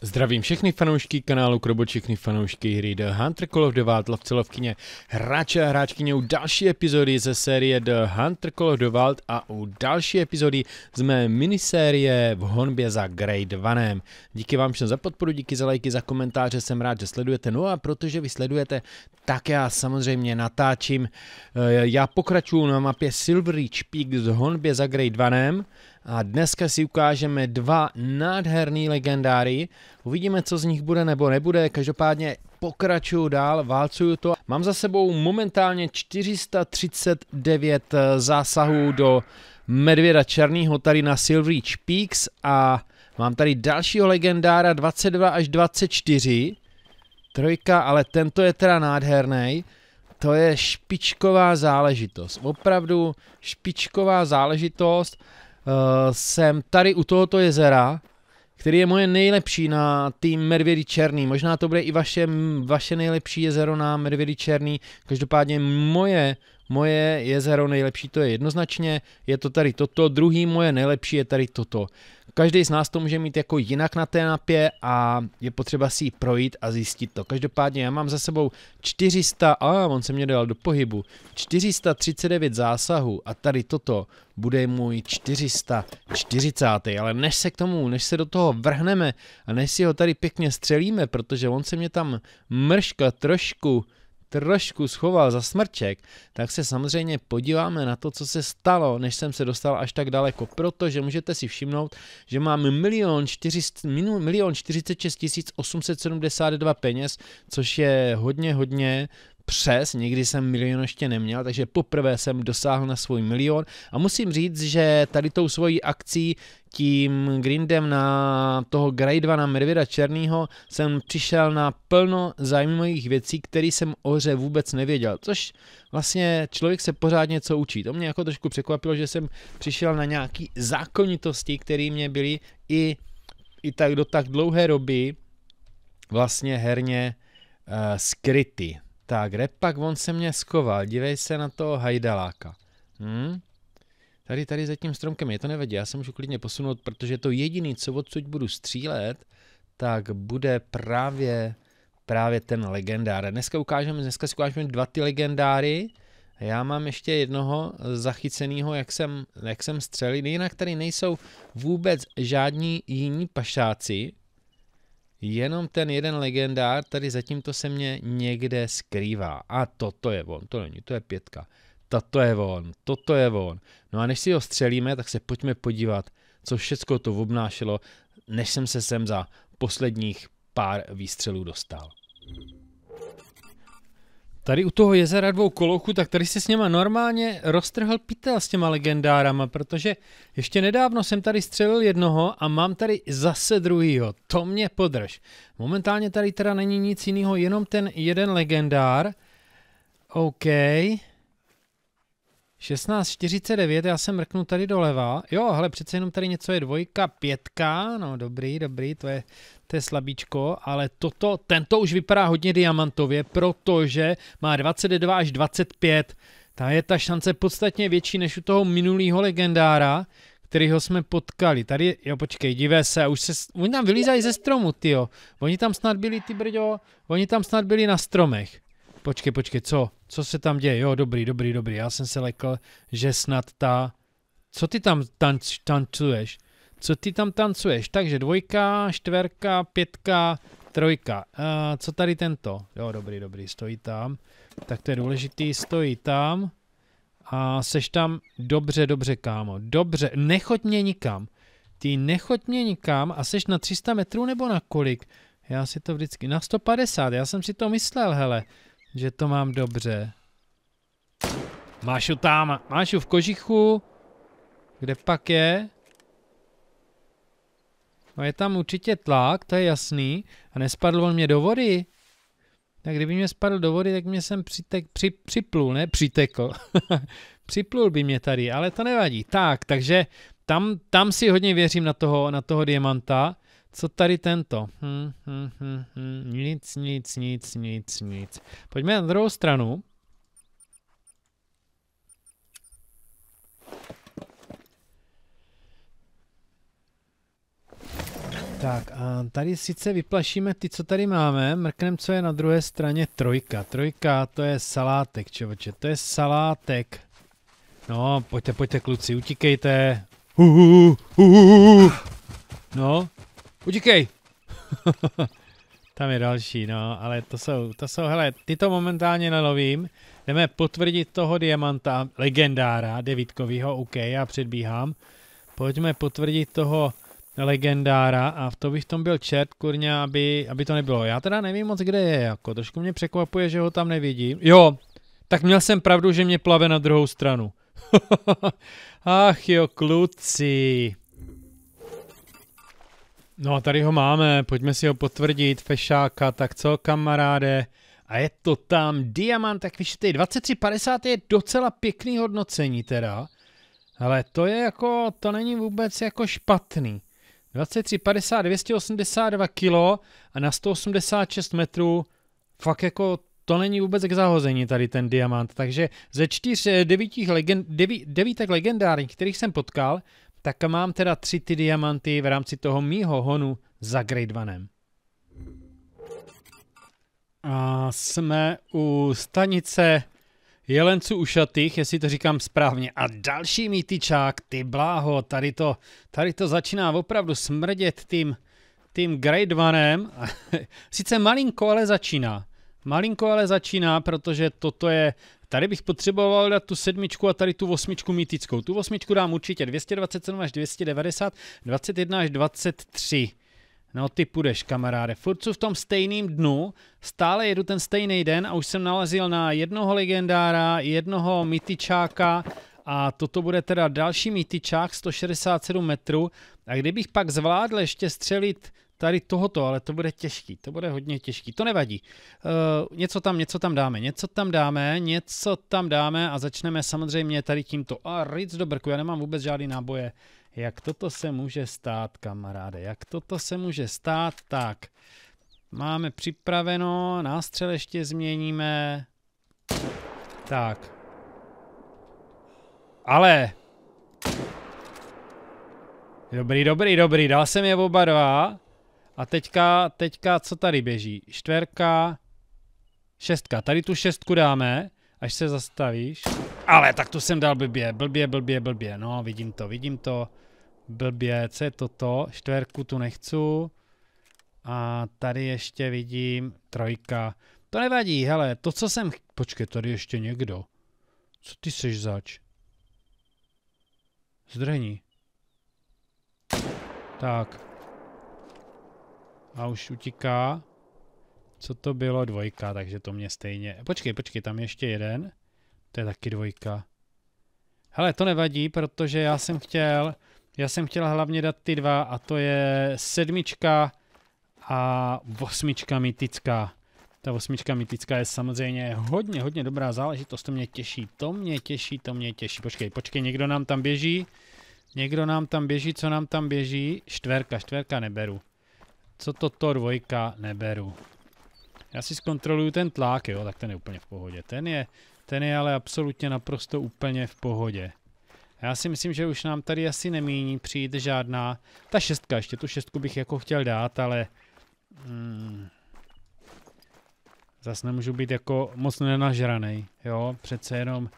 Zdravím všechny fanoušky kanálu Krobo, všechny fanoušky hry The Hunter Call of the Wild, lovcelovkyně, hráče a hráčkyně u další epizody ze série The Hunter Call of the Wild a u další epizody z mé minisérie v honbě za Grade Vanem. Díky vám všem za podporu, díky za lajky, za komentáře, jsem rád, že sledujete. No a protože vy sledujete, tak já samozřejmě natáčím. Eh, já pokračuju na mapě Silver Ridge Peak z honbě za Grade Vanem. A dneska si ukážeme dva nádherný legendáry. Uvidíme, co z nich bude nebo nebude. Každopádně pokračuju dál, válcuju to. Mám za sebou momentálně 439 zásahů do medvěda černého tady na Silverich Peaks a mám tady dalšího legendára 22 až 24. Trojka, ale tento je teda nádherný. To je špičková záležitost. Opravdu špičková záležitost. Eh, jsem tady u tohoto jezera, který je moje nejlepší na tým Medvědy Černý. Možná to bude i vaše, vaše nejlepší jezero na Medvědy Černý. Každopádně moje moje jezero nejlepší to je jednoznačně, je to tady toto, druhý moje nejlepší je tady toto. Každý z nás to může mít jako jinak na té mapě a je potřeba si ji projít a zjistit to. Každopádně já mám za sebou 400, a on se mě dal do pohybu, 439 zásahů a tady toto bude můj 440. Ale než se k tomu, než se do toho vrhneme a než si ho tady pěkně střelíme, protože on se mě tam mrška trošku trošku schoval za smrček, tak se samozřejmě podíváme na to, co se stalo, než jsem se dostal až tak daleko, protože můžete si všimnout, že mám milion 46 872 peněz, což je hodně, hodně přes, nikdy jsem milion ještě neměl, takže poprvé jsem dosáhl na svůj milion a musím říct, že tady tou svojí akcí tím grindem na toho na Mervida Černýho jsem přišel na plno zajímavých věcí, které jsem o hře vůbec nevěděl, což vlastně člověk se pořád něco učí. To mě jako trošku překvapilo, že jsem přišel na nějaké zákonitosti, které mě byly i, i tak do tak dlouhé doby vlastně herně uh, skryty. Tak, repak, on se mě skoval, dívej se na toho hajdaláka. Hm? Tady, tady za tím stromkem, je to nevadí, já se můžu klidně posunout, protože to jediný, co odsud budu střílet, tak bude právě, právě ten legendár. Dneska, ukážeme, dneska si ukážeme dva ty legendáry, já mám ještě jednoho zachyceného, jak jsem, jak jsem střelil. Jinak tady nejsou vůbec žádní jiní pašáci. Jenom ten jeden legendár tady zatím to se mě někde skrývá. A toto je on, to není, to je pětka. Toto je on, toto je on. No a než si ho střelíme, tak se pojďme podívat, co všecko to obnášelo, než jsem se sem za posledních pár výstřelů dostal tady u toho jezera dvou kolochu, tak tady si s něma normálně roztrhl pitel s těma legendárama, protože ještě nedávno jsem tady střelil jednoho a mám tady zase druhýho. To mě podrž. Momentálně tady teda není nic jiného, jenom ten jeden legendár. OK. 16.49, já se mrknu tady doleva. Jo, hele, přece jenom tady něco je dvojka, pětka, no dobrý, dobrý, to je, to je slabíčko, ale toto, tento už vypadá hodně diamantově, protože má 22 až 25. Ta je ta šance podstatně větší než u toho minulého legendára, kterýho jsme potkali. Tady, jo počkej, divé se, už se, oni tam vylízají ze stromu, jo. Oni tam snad byli, ty brďo, oni tam snad byli na stromech. Počkej, počkej, co? Co se tam děje? Jo, dobrý, dobrý, dobrý. Já jsem se lekl, že snad ta... Co ty tam tanč, tancuješ? Co ty tam tancuješ? Takže dvojka, čtverka, pětka, trojka. Uh, co tady tento? Jo, dobrý, dobrý, stojí tam. Tak to je důležitý, stojí tam. A seš tam dobře, dobře, kámo. Dobře, nechoď mě nikam. Ty nechoď mě nikam a seš na 300 metrů nebo na kolik? Já si to vždycky... Na 150, já jsem si to myslel, hele že to mám dobře. Máš ju tam, máš v kožichu. Kde pak je? No je tam určitě tlak, to je jasný. A nespadl on mě do vody. Tak kdyby mě spadl do vody, tak mě sem přitek, při, připlul, ne přitekl. připlul by mě tady, ale to nevadí. Tak, takže tam, tam si hodně věřím na toho, na toho diamanta. Co tady tento? Hm, hm, hm, hm. Nic, nic, nic, nic, nic. Pojďme na druhou stranu. Tak a tady sice vyplašíme ty, co tady máme, mrknem, co je na druhé straně trojka. Trojka, to je salátek, čevoče, to je salátek. No, pojďte, pojďte kluci, utíkejte. Uhuhu, uhuhu. No, Utíkej! Tam je další, no, ale to jsou, to jsou, hele, ty to momentálně nelovím. Jdeme potvrdit toho diamanta, legendára, devítkovýho, OK, já předbíhám. Pojďme potvrdit toho legendára a v to bych tom byl čert, kurňa, aby, aby to nebylo. Já teda nevím moc, kde je, jako, trošku mě překvapuje, že ho tam nevidím. Jo, tak měl jsem pravdu, že mě plave na druhou stranu. Ach jo, kluci. No a tady ho máme, pojďme si ho potvrdit, fešáka, tak co kamaráde? A je to tam, diamant, tak víš, ty 23,50 je docela pěkný hodnocení teda. Ale to je jako, to není vůbec jako špatný. 23,50, 282 kg a na 186 metrů, fakt jako to není vůbec k zahození tady ten diamant. Takže ze čtyř eh, devítích legend, devítek legendárních, kterých jsem potkal, tak mám teda tři ty diamanty v rámci toho mýho honu za Grejdvanem. A jsme u stanice Jelenců ušatých, jestli to říkám správně. A další mýtyčák, ty bláho, tady to, tady to začíná opravdu smrdět tím, tím Grejdvanem. Sice malinko, ale začíná. Malinko ale začíná, protože toto je Tady bych potřeboval dát tu sedmičku a tady tu osmičku mýtickou. Tu osmičku dám určitě 227 až 290, 21 až 23. No ty půjdeš, kamaráde. Furt v tom stejným dnu, stále jedu ten stejný den a už jsem nalazil na jednoho legendára, jednoho mytičáka a toto bude teda další mytičák 167 metrů. A kdybych pak zvládl ještě střelit tady tohoto, ale to bude těžký, to bude hodně těžký, to nevadí. Uh, něco tam, něco tam dáme, něco tam dáme, něco tam dáme a začneme samozřejmě tady tímto. A ric do brku, já nemám vůbec žádný náboje. Jak toto se může stát, kamaráde, jak toto se může stát, tak. Máme připraveno, nástřel ještě změníme. Tak. Ale. Dobrý, dobrý, dobrý, dal jsem je oba dva. A teďka, teďka co tady běží? Čtverka, šestka. Tady tu šestku dáme, až se zastavíš. Ale tak tu jsem dal blbě, blbě, blbě, blbě. No, vidím to, vidím to. Blbě, co je toto? Čtverku tu nechcu. A tady ještě vidím trojka. To nevadí, hele, to co jsem... Počkej, tady ještě někdo. Co ty seš zač? Zdrhní. Tak. A už utíká. Co to bylo? Dvojka, takže to mě stejně... Počkej, počkej, tam ještě jeden. To je taky dvojka. Hele, to nevadí, protože já jsem chtěl... Já jsem chtěl hlavně dát ty dva a to je sedmička a osmička mytická. Ta osmička mytická je samozřejmě hodně, hodně dobrá záležitost, to mě těší, to mě těší, to mě těší. Počkej, počkej, někdo nám tam běží, někdo nám tam běží, co nám tam běží, štverka, štverka neberu co to to dvojka neberu. Já si zkontroluju ten tlak, jo, tak ten je úplně v pohodě. Ten je, ten je ale absolutně naprosto úplně v pohodě. Já si myslím, že už nám tady asi nemíní přijít žádná, ta šestka, ještě tu šestku bych jako chtěl dát, ale hmm, zas nemůžu být jako moc nenažraný, jo, přece jenom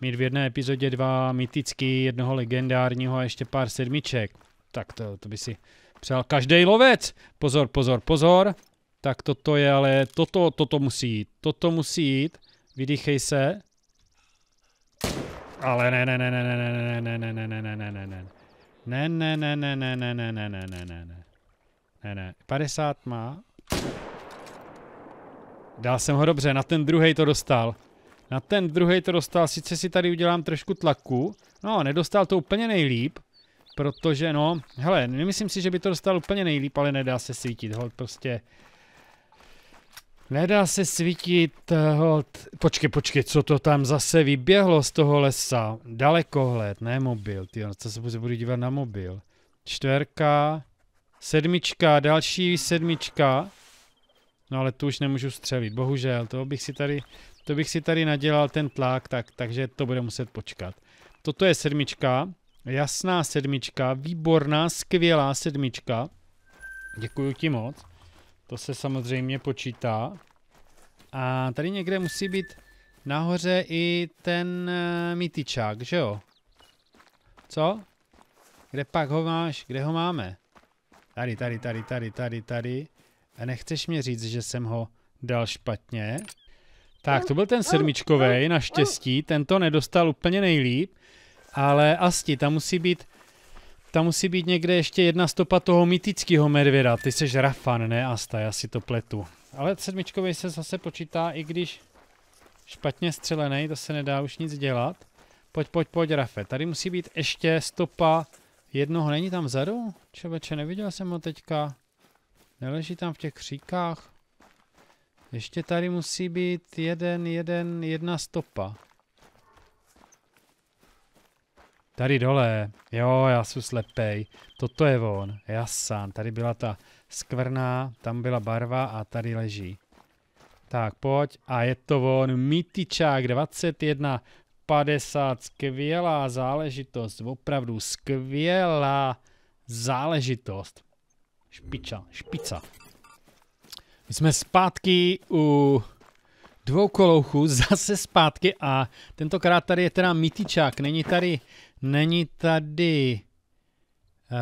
mít v jedné epizodě dva mýtický, jednoho legendárního a ještě pár sedmiček. Tak to, to by si přál každý lovec. Pozor, pozor, pozor. Tak toto je ale, toto, toto musí jít. Toto musí jít. Vydýchej se. Ale ne, ne, ne, ne, ne, ne, ne, ne, ne, ne, ne, ne, ne, ne. Ne, ne, ne, ne, ne, ne, ne, ne, ne, ne, ne, ne. Ne, ne. ne, ne, ne, 50 má. Dal jsem ho dobře, na ten druhý to dostal. Na ten druhý to dostal, sice si tady udělám trošku tlaku. No, nedostal to úplně nejlíp, Protože no, hele, nemyslím si, že by to dostal úplně nejlíp, ale nedá se svítit, hold, prostě. Nedá se svítit, eh, hold. Počkej, počkej, co to tam zase vyběhlo z toho lesa? Dalekohled, ne mobil, ty, co se budu dívat na mobil. Čtverka, sedmička, další sedmička. No ale tu už nemůžu střelit, bohužel, to bych si tady, to bych si tady nadělal ten tlak, tak, takže to bude muset počkat. Toto je sedmička, Jasná sedmička, výborná, skvělá sedmička. Děkuji ti moc. To se samozřejmě počítá. A tady někde musí být nahoře i ten uh, eh, mitičák, že jo? Co? Kde pak ho máš? Kde ho máme? Tady, tady, tady, tady, tady, tady. A nechceš mě říct, že jsem ho dal špatně? Tak, to byl ten sedmičkovej, naštěstí. Ten to nedostal úplně nejlíp. Ale Asti, tam musí být tam musí být někde ještě jedna stopa toho mytického medvěda. Ty jsi Rafan, ne Asta, já si to pletu. Ale sedmičkový se zase počítá, i když špatně střelený, to se nedá už nic dělat. Pojď, pojď, pojď, Rafe. Tady musí být ještě stopa jednoho. Není tam vzadu? Čověče, neviděl jsem ho teďka. Neleží tam v těch kříkách. Ještě tady musí být jeden, jeden, jedna stopa. Tady dole, jo, já jsem slepej. Toto je on, Jasan. Tady byla ta skvrná, tam byla barva a tady leží. Tak, pojď. A je to on, Mytičák 21, 50. Skvělá záležitost, opravdu skvělá záležitost. Špiča, špica. My jsme zpátky u dvou kolouchů, zase zpátky a tentokrát tady je teda Mytičák. Není tady Není tady uh,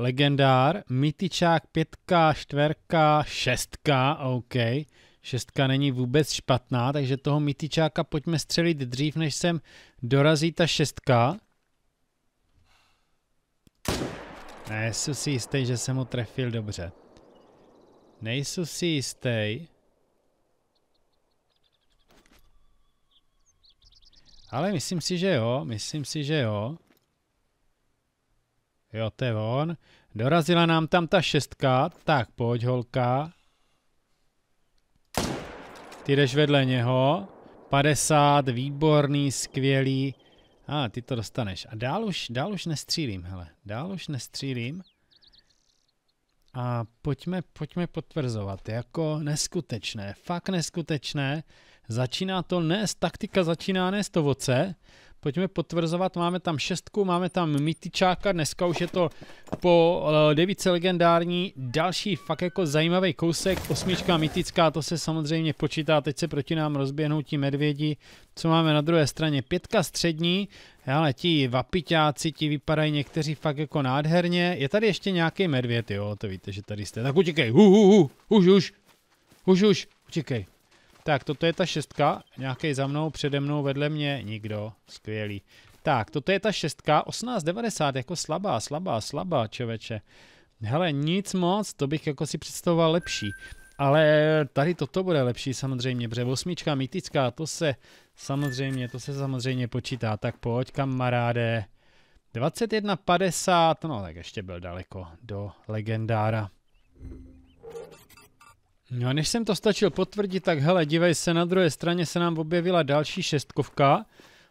legendár, Mytičák pětka, čtverka, šestka, OK. Šestka není vůbec špatná, takže toho Mytičáka pojďme střelit dřív, než sem dorazí ta šestka. Nejsem si jistý, že jsem ho trefil dobře. Nejsem si jistý. Ale myslím si, že jo, myslím si, že jo. Jo, to je on. Dorazila nám tam ta šestka. Tak, pojď, holka. Ty jdeš vedle něho. 50, výborný, skvělý. A, ah, ty to dostaneš. A dál už, dál už nestřílím, hele. Dál už nestřílím. A pojďme, pojďme potvrzovat. Jako neskutečné, fakt neskutečné. Začíná to dnes, taktika, začíná dnes to voce. Pojďme potvrzovat, máme tam šestku, máme tam Mitičáka, dneska už je to po eh, devíce legendární, další fakt jako zajímavý kousek, osmička mytická, to se samozřejmě počítá, teď se proti nám rozběhnou ti medvědi, co máme na druhé straně, pětka střední, ale ti vapiťáci, ti vypadají někteří fakt jako nádherně, je tady ještě nějaký medvěd, jo, to víte, že tady jste, tak utíkej, hu, hu, hu, už, už, už, už, utíkej, tak, toto je ta šestka. Nějaký za mnou, přede mnou, vedle mě. Nikdo. Skvělý. Tak, toto je ta šestka. 18,90, jako slabá, slabá, slabá, čoveče. Hele, nic moc, to bych jako si představoval lepší. Ale tady toto bude lepší samozřejmě, protože osmička mýtická, to se samozřejmě, to se samozřejmě počítá. Tak pojď kamaráde. 21,50, no tak ještě byl daleko do legendára. No, než jsem to stačil potvrdit, tak hele, dívej se, na druhé straně se nám objevila další šestkovka.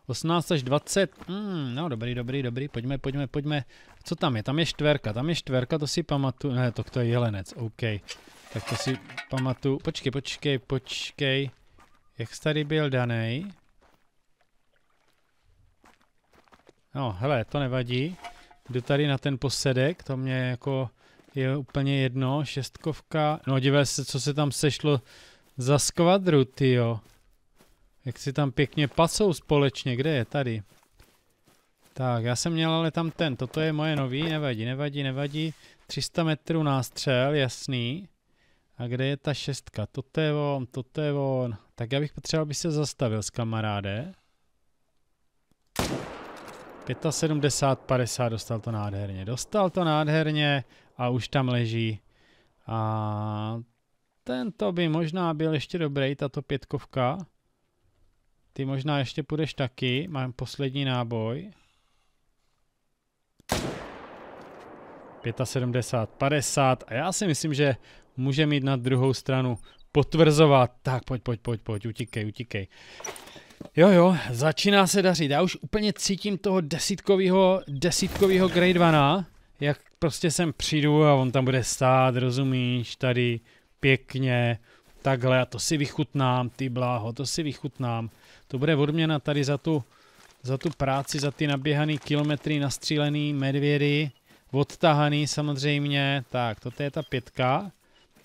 18 až 20, mm, no dobrý, dobrý, dobrý, pojďme, pojďme, pojďme. Co tam je? Tam je štverka, tam je štverka, to si pamatuju, ne, to, to je jelenec, OK. Tak to si pamatuju, počkej, počkej, počkej. Jak jsi tady byl danej? No, hele, to nevadí. Jdu tady na ten posedek, to mě jako je úplně jedno, šestkovka. No dívej se, co se tam sešlo za skvadru, jo. Jak si tam pěkně pasou společně, kde je tady? Tak, já jsem měl ale tam ten, toto je moje nový, nevadí, nevadí, nevadí. 300 metrů nástřel, jasný. A kde je ta šestka? Toto je on, toto je on. Tak já bych potřeboval, aby se zastavil s kamaráde. 75, 50, dostal to nádherně, dostal to nádherně a už tam leží. A tento by možná byl ještě dobrý, tato pětkovka. Ty možná ještě půjdeš taky, mám poslední náboj. 75, 50 a já si myslím, že může mít na druhou stranu potvrzovat. Tak pojď, pojď, pojď, pojď, utíkej, utíkej. Jo, jo, začíná se dařit. Já už úplně cítím toho desítkového, desítkového grade 12 jak prostě sem přijdu a on tam bude stát, rozumíš, tady pěkně, takhle a to si vychutnám, ty bláho, to si vychutnám. To bude odměna tady za tu, za tu práci, za ty naběhaný kilometry, nastřílený medvědy, odtahaný samozřejmě. Tak, toto je ta pětka.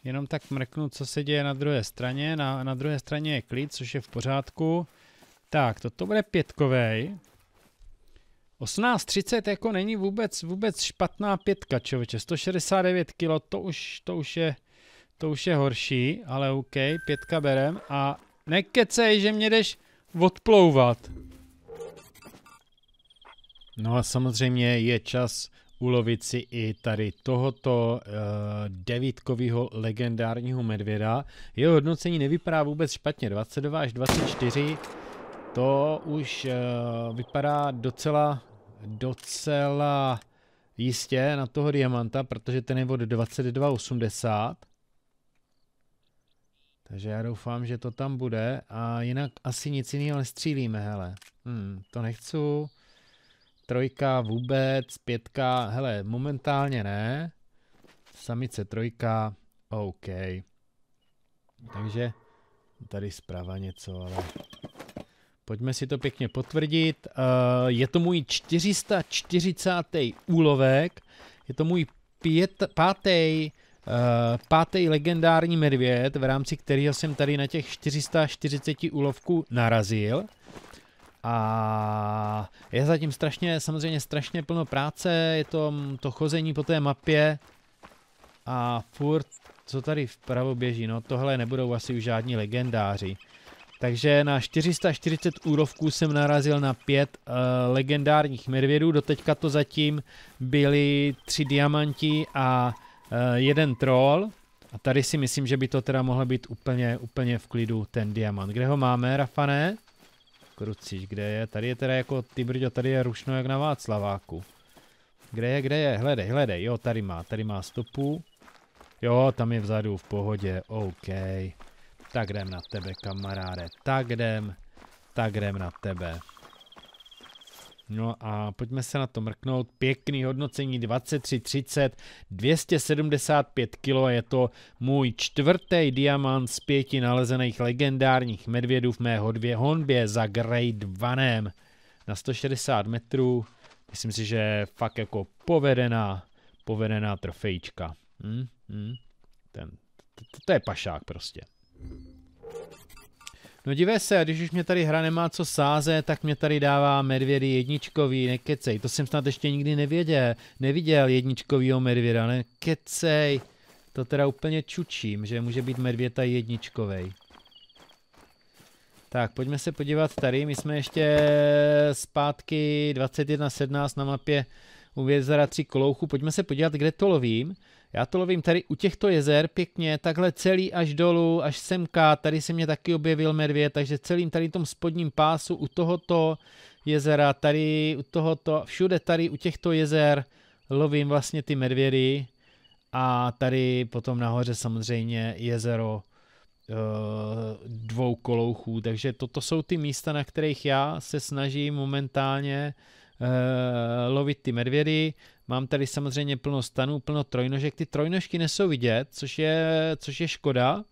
Jenom tak mrknu, co se děje na druhé straně. Na, na druhé straně je klid, což je v pořádku. Tak, toto bude pětkovej. 18.30 jako není vůbec, vůbec špatná pětka, člověče. 169 kg, to už, to už je, to už je horší, ale OK, pětka berem a nekecej, že mě jdeš odplouvat. No a samozřejmě je čas ulovit si i tady tohoto uh, eh, devítkového legendárního medvěda. Jeho hodnocení nevypadá vůbec špatně, 22 až 24, to už uh, vypadá docela docela jistě na toho diamanta, protože ten je od 22,80. Takže já doufám, že to tam bude a jinak asi nic jiného nestřílíme, hele. Hmm, to nechci. Trojka vůbec, pětka, hele, momentálně ne. Samice trojka, OK. Takže tady zprava něco, ale Pojďme si to pěkně potvrdit. Eh, je to můj 440. úlovek, je to můj pět, pátý, eh, pátý legendární medvěd, v rámci kterého jsem tady na těch 440 úlovků narazil. A je zatím strašně, samozřejmě strašně plno práce, je to to chození po té mapě a furt, co tady vpravo běží, no tohle nebudou asi už žádní legendáři. Takže na 440 úrovků jsem narazil na pět uh, legendárních medvědů. Doteďka to zatím byly tři diamanti a uh, jeden troll. A tady si myslím, že by to teda mohlo být úplně, úplně v klidu ten diamant. Kde ho máme, Rafané? Krucíš, kde je? Tady je teda jako, ty brďo, tady je rušno jak na Václaváku. Kde je, kde je? Hledej, hledej. Jo, tady má, tady má stopu. Jo, tam je vzadu, v pohodě, OK. Tak jdem na tebe, kamaráde. Tak jdem. Tak jdem na tebe. No a pojďme se na to mrknout. Pěkný hodnocení 2330, 275 kg. Je to můj čtvrtý diamant z pěti nalezených legendárních medvědů v mé hodbě, honbě za Great Vanem. Na 160 metrů. Myslím si, že fakt jako povedená, povedená trofejčka. Hmm, hmm. Ten, to, to je pašák prostě. No divé se, a když už mě tady hra nemá co sáze, tak mě tady dává medvědy jedničkový, nekecej. To jsem snad ještě nikdy nevěděl, neviděl jedničkovýho medvěda, nekecej. To teda úplně čučím, že může být medvěta jedničkovej. Tak, pojďme se podívat tady, my jsme ještě zpátky 21.17 na mapě u vězera 3 kolouchu, pojďme se podívat, kde to lovím. Já to lovím tady u těchto jezer pěkně, takhle celý až dolů, až semka, tady se mě taky objevil medvěd, takže celým tady tom spodním pásu u tohoto jezera, tady u tohoto, všude tady u těchto jezer lovím vlastně ty medvědy a tady potom nahoře samozřejmě jezero eh, dvou kolouchů, takže toto jsou ty místa, na kterých já se snažím momentálně eh, lovit ty medvědy Mám tady samozřejmě plno stanů, plno trojnožek. Ty trojnožky nesou vidět, což je, což je škoda,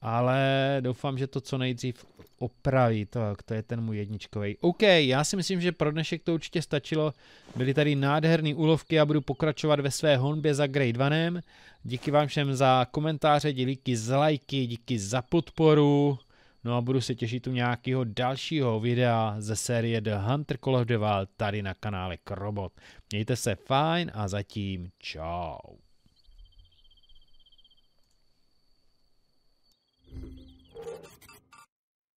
ale doufám, že to co nejdřív opraví. Tak, to je ten můj jedničkový. OK, já si myslím, že pro dnešek to určitě stačilo. Byly tady nádherné úlovky a budu pokračovat ve své honbě za Grade 1. Díky vám všem za komentáře, díky za lajky, díky za podporu. No a budu se těšit u nějakého dalšího videa ze série The Hunter Call of the Wild tady na kanále Krobot. Mějte se fajn a zatím čau.